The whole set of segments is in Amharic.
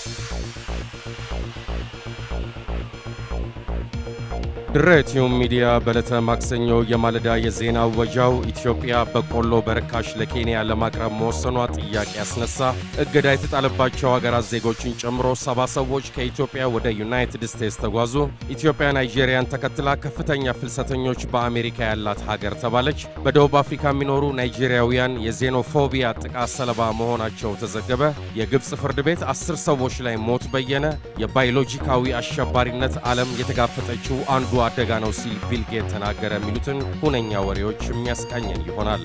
Thank you. ድሬቲዩብ ሚዲያ በዕለተ ማክሰኞ የማለዳ የዜና ወጃው ኢትዮጵያ በቆሎ በርካሽ ለኬንያ ለማቅረብ መወሰኗ ጥያቄ ያስነሳ፣ እገዳ የተጣለባቸው ሀገራት ዜጎችን ጨምሮ ሰባ ሰዎች ከኢትዮጵያ ወደ ዩናይትድ ስቴትስ ተጓዙ፣ ኢትዮጵያ ናይጄሪያን ተከትላ ከፍተኛ ፍልሰተኞች በአሜሪካ ያላት ሀገር ተባለች፣ በደቡብ አፍሪካ የሚኖሩ ናይጄሪያውያን የዜኖፎቢያ ጥቃት ሰለባ መሆናቸው ተዘገበ፣ የግብፅ ፍርድ ቤት አስር ሰዎች ላይ ሞት በየነ፣ የባዮሎጂካዊ አሸባሪነት ዓለም የተጋፈጠችው አንዱ አደጋ ነው ሲል ቢልጌት ተናገረ የሚሉትን ሁነኛ ወሬዎች የሚያስቃኘን ይሆናል።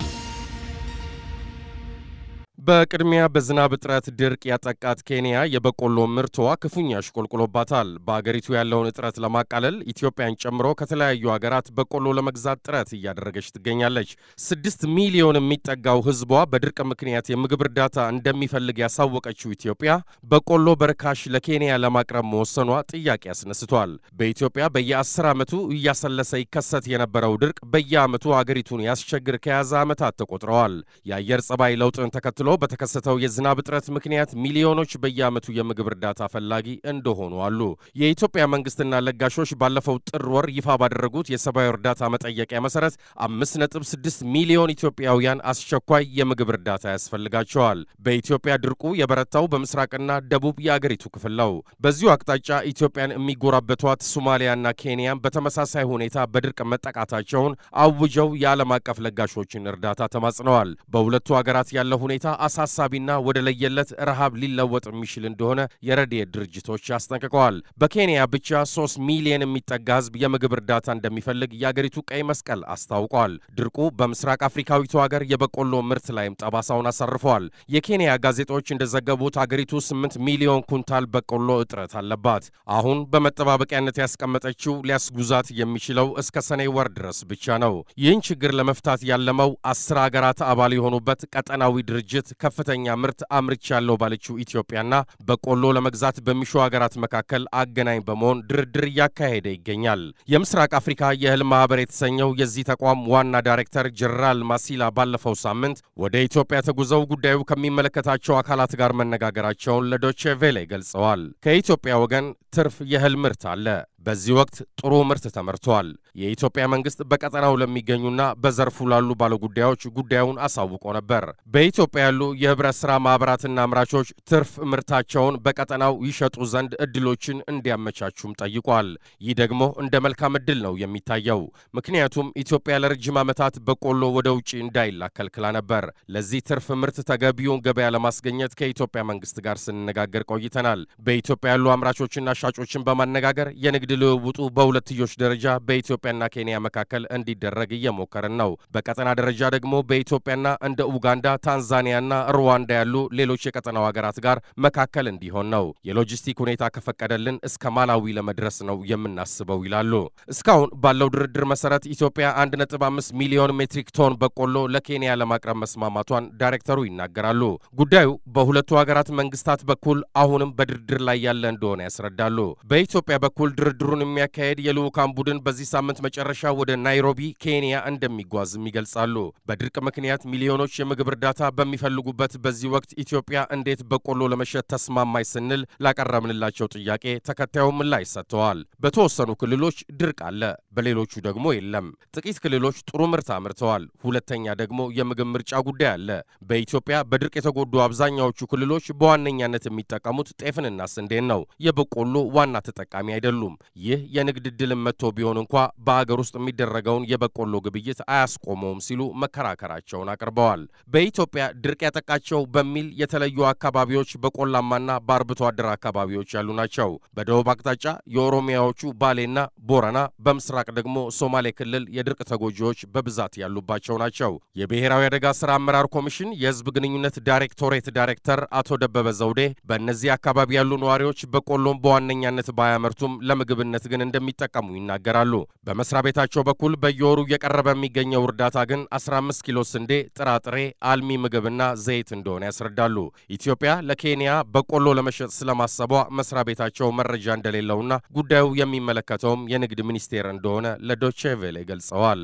በቅድሚያ በዝናብ እጥረት ድርቅ ያጠቃት ኬንያ የበቆሎ ምርቷ ክፉኛ አሽቆልቁሎባታል። በአገሪቱ ያለውን እጥረት ለማቃለል ኢትዮጵያን ጨምሮ ከተለያዩ ሀገራት በቆሎ ለመግዛት ጥረት እያደረገች ትገኛለች። ስድስት ሚሊዮን የሚጠጋው ሕዝቧ በድርቅ ምክንያት የምግብ እርዳታ እንደሚፈልግ ያሳወቀችው ኢትዮጵያ በቆሎ በርካሽ ለኬንያ ለማቅረብ መወሰኗ ጥያቄ አስነስቷል። በኢትዮጵያ በየአስር ዓመቱ እያሰለሰ ይከሰት የነበረው ድርቅ በየዓመቱ አገሪቱን ያስቸግር ከያዘ ዓመታት ተቆጥረዋል። የአየር ጸባይ ለውጥን ተከትሎ በተከሰተው የዝናብ እጥረት ምክንያት ሚሊዮኖች በየዓመቱ የምግብ እርዳታ ፈላጊ እንደሆኑ አሉ። የኢትዮጵያ መንግስትና ለጋሾች ባለፈው ጥር ወር ይፋ ባደረጉት የሰብአዊ እርዳታ መጠየቂያ መሰረት 5.6 ሚሊዮን ኢትዮጵያውያን አስቸኳይ የምግብ እርዳታ ያስፈልጋቸዋል። በኢትዮጵያ ድርቁ የበረታው በምስራቅና ደቡብ የአገሪቱ ክፍል ነው። በዚሁ አቅጣጫ ኢትዮጵያን የሚጎራበቷት ሶማሊያና ኬንያን በተመሳሳይ ሁኔታ በድርቅ መጠቃታቸውን አውጀው የዓለም አቀፍ ለጋሾችን እርዳታ ተማጽነዋል። በሁለቱ አገራት ያለው ሁኔታ አሳሳቢና ወደ ለየለት ረሃብ ሊለወጥ የሚችል እንደሆነ የረድኤት ድርጅቶች አስጠንቅቀዋል። በኬንያ ብቻ ሶስት ሚሊየን የሚጠጋ ህዝብ የምግብ እርዳታ እንደሚፈልግ የአገሪቱ ቀይ መስቀል አስታውቋል። ድርቁ በምስራቅ አፍሪካዊቱ ሀገር የበቆሎ ምርት ላይም ጠባሳውን አሳርፈዋል። የኬንያ ጋዜጦች እንደዘገቡት አገሪቱ ስምንት ሚሊዮን ኩንታል በቆሎ እጥረት አለባት። አሁን በመጠባበቂያነት ያስቀመጠችው ሊያስጉዛት የሚችለው እስከ ሰኔ ወር ድረስ ብቻ ነው። ይህን ችግር ለመፍታት ያለመው አስር አገራት አባል የሆኑበት ቀጠናዊ ድርጅት ከፍተኛ ምርት አምርቻለሁ ባለችው ኢትዮጵያና በቆሎ ለመግዛት በሚሹ ሀገራት መካከል አገናኝ በመሆን ድርድር እያካሄደ ይገኛል። የምስራቅ አፍሪካ የእህል ማህበር የተሰኘው የዚህ ተቋም ዋና ዳይሬክተር ጀነራል ማሲላ ባለፈው ሳምንት ወደ ኢትዮጵያ ተጉዘው ጉዳዩ ከሚመለከታቸው አካላት ጋር መነጋገራቸውን ለዶቼ ቬሌ ገልጸዋል። ከኢትዮጵያ ወገን ትርፍ የእህል ምርት አለ። በዚህ ወቅት ጥሩ ምርት ተመርቷል። የኢትዮጵያ መንግስት በቀጠናው ለሚገኙና በዘርፉ ላሉ ባለጉዳዮች ጉዳዩን አሳውቆ ነበር። በኢትዮጵያ ያሉ የህብረት ስራ ማኅበራትና አምራቾች ትርፍ ምርታቸውን በቀጠናው ይሸጡ ዘንድ እድሎችን እንዲያመቻቹም ጠይቋል። ይህ ደግሞ እንደ መልካም እድል ነው የሚታየው። ምክንያቱም ኢትዮጵያ ለረጅም ዓመታት በቆሎ ወደ ውጭ እንዳይላክ ከልክላ ነበር። ለዚህ ትርፍ ምርት ተገቢውን ገበያ ለማስገኘት ከኢትዮጵያ መንግስት ጋር ስንነጋገር ቆይተናል። በኢትዮጵያ ያሉ አምራቾችና ሻጮችን በማነጋገር የንግድ ልውውጡ በሁለትዮሽ ደረጃ በኢትዮጵያና ኬንያ መካከል እንዲደረግ እየሞከርን ነው። በቀጠና ደረጃ ደግሞ በኢትዮጵያና እንደ ኡጋንዳ፣ ታንዛኒያና ሩዋንዳ ያሉ ሌሎች የቀጠናው ሀገራት ጋር መካከል እንዲሆን ነው። የሎጂስቲክ ሁኔታ ከፈቀደልን እስከ ማላዊ ለመድረስ ነው የምናስበው ይላሉ። እስካሁን ባለው ድርድር መሰረት ኢትዮጵያ 1.5 ሚሊዮን ሜትሪክ ቶን በቆሎ ለኬንያ ለማቅረብ መስማማቷን ዳይሬክተሩ ይናገራሉ። ጉዳዩ በሁለቱ ሀገራት መንግስታት በኩል አሁንም በድርድር ላይ ያለ እንደሆነ ያስረዳሉ። በኢትዮጵያ በኩል ድርድ ውድድሩን የሚያካሄድ የልዑካን ቡድን በዚህ ሳምንት መጨረሻ ወደ ናይሮቢ ኬንያ እንደሚጓዝም ይገልጻሉ። በድርቅ ምክንያት ሚሊዮኖች የምግብ እርዳታ በሚፈልጉበት በዚህ ወቅት ኢትዮጵያ እንዴት በቆሎ ለመሸጥ ተስማማይ ስንል ላቀረብንላቸው ጥያቄ ተከታዩም ምላሽ ሰጥተዋል። በተወሰኑ ክልሎች ድርቅ አለ፣ በሌሎቹ ደግሞ የለም። ጥቂት ክልሎች ጥሩ ምርት አምርተዋል። ሁለተኛ ደግሞ የምግብ ምርጫ ጉዳይ አለ። በኢትዮጵያ በድርቅ የተጎዱ አብዛኛዎቹ ክልሎች በዋነኛነት የሚጠቀሙት ጤፍንና ስንዴን ነው። የበቆሎ ዋና ተጠቃሚ አይደሉም። ይህ የንግድ ድልም መጥቶ ቢሆን እንኳ በአገር ውስጥ የሚደረገውን የበቆሎ ግብይት አያስቆመውም ሲሉ መከራከራቸውን አቅርበዋል። በኢትዮጵያ ድርቅ ያጠቃቸው በሚል የተለዩ አካባቢዎች በቆላማና በአርብቶ አደር አካባቢዎች ያሉ ናቸው። በደቡብ አቅጣጫ የኦሮሚያዎቹ ባሌና ቦረና፣ በምስራቅ ደግሞ ሶማሌ ክልል የድርቅ ተጎጂዎች በብዛት ያሉባቸው ናቸው። የብሔራዊ አደጋ ስራ አመራር ኮሚሽን የህዝብ ግንኙነት ዳይሬክቶሬት ዳይሬክተር አቶ ደበበ ዘውዴ በእነዚህ አካባቢ ያሉ ነዋሪዎች በቆሎም በዋነኛነት ባያመርቱም ለምግብ ለምግብነት ግን እንደሚጠቀሙ ይናገራሉ። በመስሪያ ቤታቸው በኩል በየወሩ እየቀረበ የሚገኘው እርዳታ ግን 15 ኪሎ ስንዴ፣ ጥራጥሬ፣ አልሚ ምግብና ዘይት እንደሆነ ያስረዳሉ። ኢትዮጵያ ለኬንያ በቆሎ ለመሸጥ ስለማሰቧ መስሪያ ቤታቸው መረጃ እንደሌለውና ጉዳዩ የሚመለከተውም የንግድ ሚኒስቴር እንደሆነ ለዶቼ ቬሌ ገልጸዋል።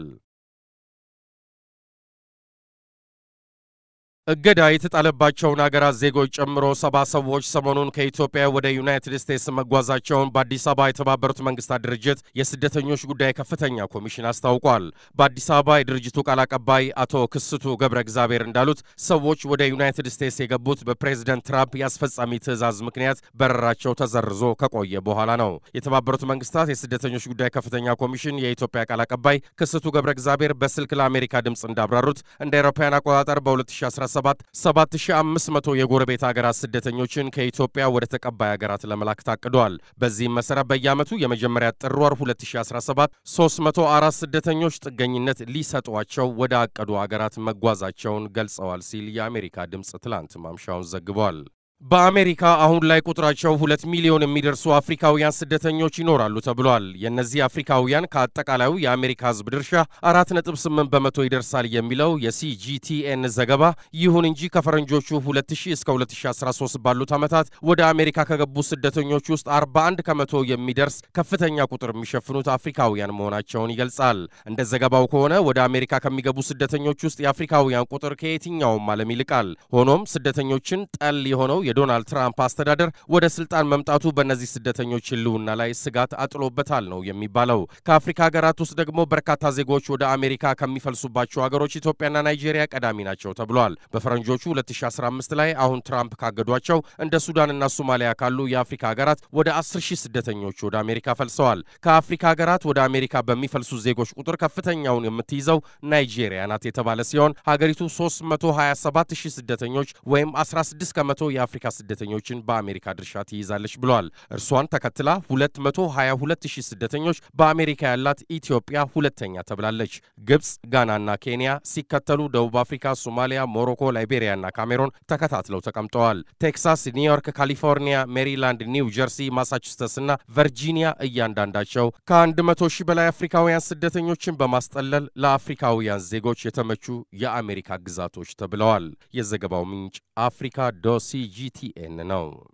እገዳ የተጣለባቸውን አገራት ዜጎች ጨምሮ ሰባ ሰዎች ሰሞኑን ከኢትዮጵያ ወደ ዩናይትድ ስቴትስ መጓዛቸውን በአዲስ አበባ የተባበሩት መንግስታት ድርጅት የስደተኞች ጉዳይ ከፍተኛ ኮሚሽን አስታውቋል። በአዲስ አበባ የድርጅቱ ቃል አቀባይ አቶ ክስቱ ገብረ እግዚአብሔር እንዳሉት ሰዎች ወደ ዩናይትድ ስቴትስ የገቡት በፕሬዚደንት ትራምፕ የአስፈጻሚ ትዕዛዝ ምክንያት በረራቸው ተዘርዞ ከቆየ በኋላ ነው። የተባበሩት መንግስታት የስደተኞች ጉዳይ ከፍተኛ ኮሚሽን የኢትዮጵያ ቃል አቀባይ ክስቱ ገብረ እግዚአብሔር በስልክ ለአሜሪካ ድምፅ እንዳብራሩት እንደ አውሮፓውያን አቆጣጠር በ2017 7500 የጎረቤት ሀገራት ስደተኞችን ከኢትዮጵያ ወደ ተቀባይ ሀገራት ለመላክ ታቅዷል። በዚህም መሰረት በየዓመቱ የመጀመሪያ ጥር ወር 2017 304 ስደተኞች ጥገኝነት ሊሰጧቸው ወደ አቀዱ ሀገራት መጓዛቸውን ገልጸዋል ሲል የአሜሪካ ድምፅ ትላንት ማምሻውን ዘግቧል። በአሜሪካ አሁን ላይ ቁጥራቸው ሁለት ሚሊዮን የሚደርሱ አፍሪካውያን ስደተኞች ይኖራሉ ተብሏል። የእነዚህ አፍሪካውያን ከአጠቃላዩ የአሜሪካ ሕዝብ ድርሻ ስምንት በመቶ ይደርሳል የሚለው የሲጂቲኤን ዘገባ፣ ይሁን እንጂ ከፈረንጆቹ 2000 እስከ 2013 ባሉት ዓመታት ወደ አሜሪካ ከገቡ ስደተኞች ውስጥ 41 ከመቶ የሚደርስ ከፍተኛ ቁጥር የሚሸፍኑት አፍሪካውያን መሆናቸውን ይገልጻል። እንደ ዘገባው ከሆነ ወደ አሜሪካ ከሚገቡ ስደተኞች ውስጥ የአፍሪካውያን ቁጥር ከየትኛውም ዓለም ይልቃል። ሆኖም ስደተኞችን ጠል የሆነው የዶናልድ ትራምፕ አስተዳደር ወደ ስልጣን መምጣቱ በእነዚህ ስደተኞች ህልውና ላይ ስጋት አጥሎበታል ነው የሚባለው። ከአፍሪካ ሀገራት ውስጥ ደግሞ በርካታ ዜጎች ወደ አሜሪካ ከሚፈልሱባቸው ሀገሮች ኢትዮጵያና ናይጄሪያ ቀዳሚ ናቸው ተብሏል። በፈረንጆቹ 2015 ላይ አሁን ትራምፕ ካገዷቸው እንደ ሱዳንና ሶማሊያ ካሉ የአፍሪካ ሀገራት ወደ 10 ሺህ ስደተኞች ወደ አሜሪካ ፈልሰዋል። ከአፍሪካ ሀገራት ወደ አሜሪካ በሚፈልሱ ዜጎች ቁጥር ከፍተኛውን የምትይዘው ናይጄሪያ ናት የተባለ ሲሆን ሀገሪቱ 327 ሺህ ስደተኞች ወይም 16 ከመቶ የአፍሪ የአፍሪካ ስደተኞችን በአሜሪካ ድርሻ ትይዛለች ብለዋል። እርሷን ተከትላ 222000 ስደተኞች በአሜሪካ ያላት ኢትዮጵያ ሁለተኛ ተብላለች። ግብፅ፣ ጋናና ኬንያ ሲከተሉ ደቡብ አፍሪካ፣ ሶማሊያ፣ ሞሮኮ፣ ላይቤሪያና ካሜሮን ተከታትለው ተቀምጠዋል። ቴክሳስ፣ ኒውዮርክ፣ ካሊፎርኒያ፣ ሜሪላንድ፣ ኒው ጀርሲ፣ ማሳቹሰትስና ቨርጂኒያ እያንዳንዳቸው ከ100 ሺህ በላይ አፍሪካውያን ስደተኞችን በማስጠለል ለአፍሪካውያን ዜጎች የተመቹ የአሜሪካ ግዛቶች ተብለዋል። የዘገባው ምንጭ አፍሪካ ዶሲጂ GTN now.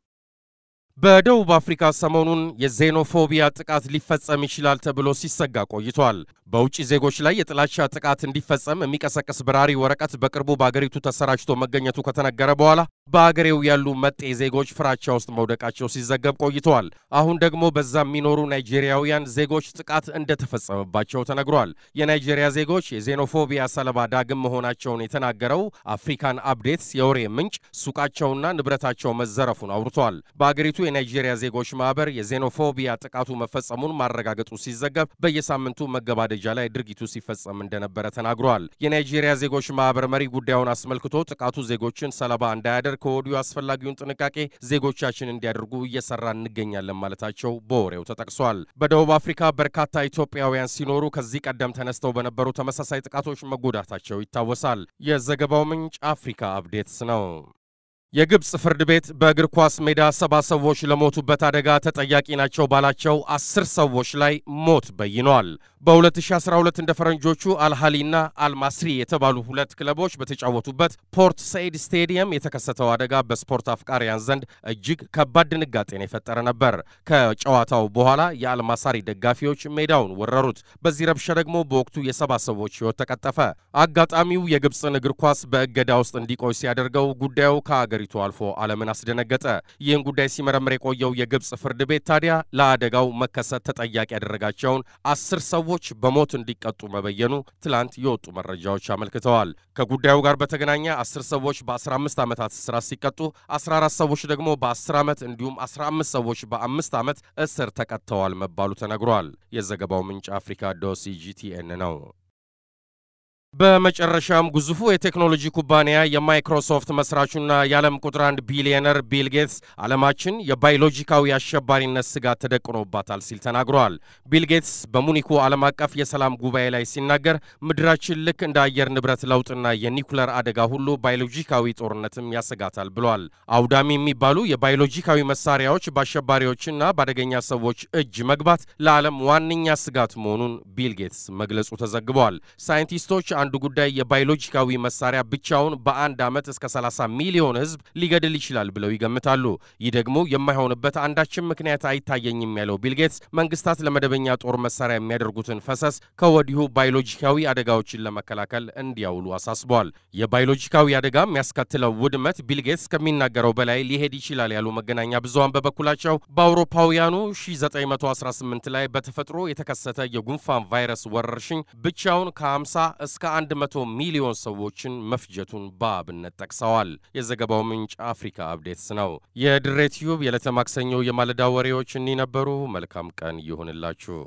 በደቡብ አፍሪካ ሰሞኑን የዜኖፎቢያ ጥቃት ሊፈጸም ይችላል ተብሎ ሲሰጋ ቆይቷል። በውጭ ዜጎች ላይ የጥላቻ ጥቃት እንዲፈጸም የሚቀሰቅስ በራሪ ወረቀት በቅርቡ በአገሪቱ ተሰራጭቶ መገኘቱ ከተነገረ በኋላ በአገሬው ያሉ መጤ ዜጎች ፍራቻ ውስጥ መውደቃቸው ሲዘገብ ቆይተዋል። አሁን ደግሞ በዛ የሚኖሩ ናይጄሪያውያን ዜጎች ጥቃት እንደተፈጸመባቸው ተነግሯል። የናይጄሪያ ዜጎች የዜኖፎቢያ ሰለባ ዳግም መሆናቸውን የተናገረው አፍሪካን አፕዴትስ የወሬ ምንጭ ሱቃቸውና ንብረታቸው መዘረፉን አውርቷል። በአገሪቱ የናይጄሪያ ዜጎች ማህበር የዜኖፎቢያ ጥቃቱ መፈጸሙን ማረጋገጡ ሲዘገብ በየሳምንቱ መገባደጃ ላይ ድርጊቱ ሲፈጸም እንደነበረ ተናግረዋል። የናይጄሪያ ዜጎች ማህበር መሪ ጉዳዩን አስመልክቶ ጥቃቱ ዜጎችን ሰለባ እንዳያደርግ ከወዲሁ አስፈላጊውን ጥንቃቄ ዜጎቻችን እንዲያደርጉ እየሰራ እንገኛለን ማለታቸው በወሬው ተጠቅሷል። በደቡብ አፍሪካ በርካታ ኢትዮጵያውያን ሲኖሩ ከዚህ ቀደም ተነስተው በነበሩ ተመሳሳይ ጥቃቶች መጎዳታቸው ይታወሳል። የዘገባው ምንጭ አፍሪካ አፕዴትስ ነው። የግብፅ ፍርድ ቤት በእግር ኳስ ሜዳ ሰባ ሰዎች ለሞቱበት አደጋ ተጠያቂ ናቸው ባላቸው አስር ሰዎች ላይ ሞት በይኗል። በ2012 እንደ ፈረንጆቹ አልሃሊና አልማስሪ የተባሉ ሁለት ክለቦች በተጫወቱበት ፖርት ሰኢድ ስቴዲየም የተከሰተው አደጋ በስፖርት አፍቃሪያን ዘንድ እጅግ ከባድ ድንጋጤን የፈጠረ ነበር። ከጨዋታው በኋላ የአልማሳሪ ደጋፊዎች ሜዳውን ወረሩት። በዚህ ረብሻ ደግሞ በወቅቱ የሰባ ሰዎች ሕይወት ተቀጠፈ። አጋጣሚው የግብፅን እግር ኳስ በእገዳ ውስጥ እንዲቆይ ሲያደርገው ጉዳዩ ከአገሪ ከሀገሪቱ አልፎ ዓለምን አስደነገጠ። ይህን ጉዳይ ሲመረምር የቆየው የግብፅ ፍርድ ቤት ታዲያ ለአደጋው መከሰት ተጠያቂ ያደረጋቸውን አስር ሰዎች በሞት እንዲቀጡ መበየኑ ትላንት የወጡ መረጃዎች አመልክተዋል። ከጉዳዩ ጋር በተገናኘ አስር ሰዎች በ15 ዓመታት እስራት ሲቀጡ 14 ሰዎች ደግሞ በ10 ዓመት እንዲሁም 15 ሰዎች በአምስት ዓመት እስር ተቀጥተዋል መባሉ ተነግሯል። የዘገባው ምንጭ አፍሪካ ዶሲ ጂቲኤን ነው። በመጨረሻም ግዙፉ የቴክኖሎጂ ኩባንያ የማይክሮሶፍት መስራቹና የዓለም ቁጥር አንድ ቢሊዮነር ቢል ጌትስ ዓለማችን የባዮሎጂካዊ አሸባሪነት ስጋት ተደቅኖባታል ሲል ተናግረዋል። ቢል ጌትስ በሙኒኩ ዓለም አቀፍ የሰላም ጉባኤ ላይ ሲናገር ምድራችን ልክ እንደ አየር ንብረት ለውጥና የኒኩለር አደጋ ሁሉ ባዮሎጂካዊ ጦርነትም ያሰጋታል ብሏል። አውዳሚ የሚባሉ የባዮሎጂካዊ መሳሪያዎች በአሸባሪዎችና በአደገኛ ሰዎች እጅ መግባት ለዓለም ዋነኛ ስጋት መሆኑን ቢል ጌትስ መግለጹ ተዘግበዋል። ሳይንቲስቶች አንዱ ጉዳይ የባዮሎጂካዊ መሳሪያ ብቻውን በአንድ ዓመት እስከ 30 ሚሊዮን ህዝብ ሊገድል ይችላል ብለው ይገምታሉ። ይህ ደግሞ የማይሆንበት አንዳችም ምክንያት አይታየኝም ያለው ቢል ጌትስ መንግስታት ለመደበኛ ጦር መሳሪያ የሚያደርጉትን ፈሰስ ከወዲሁ ባዮሎጂካዊ አደጋዎችን ለመከላከል እንዲያውሉ አሳስበዋል። የባዮሎጂካዊ አደጋ የሚያስከትለው ውድመት ቢል ጌትስ ከሚናገረው በላይ ሊሄድ ይችላል ያሉ መገናኛ ብዙሃን በበኩላቸው በአውሮፓውያኑ 1918 ላይ በተፈጥሮ የተከሰተ የጉንፋን ቫይረስ ወረርሽኝ ብቻውን ከ50 እስከ ከአንድ 100 ሚሊዮን ሰዎችን መፍጀቱን በአብነት ጠቅሰዋል። የዘገባው ምንጭ አፍሪካ አብዴትስ ነው። የድሬ ቲዩብ የዕለተ ማክሰኞ የማለዳ ወሬዎች እኒ ነበሩ። መልካም ቀን ይሁንላችሁ።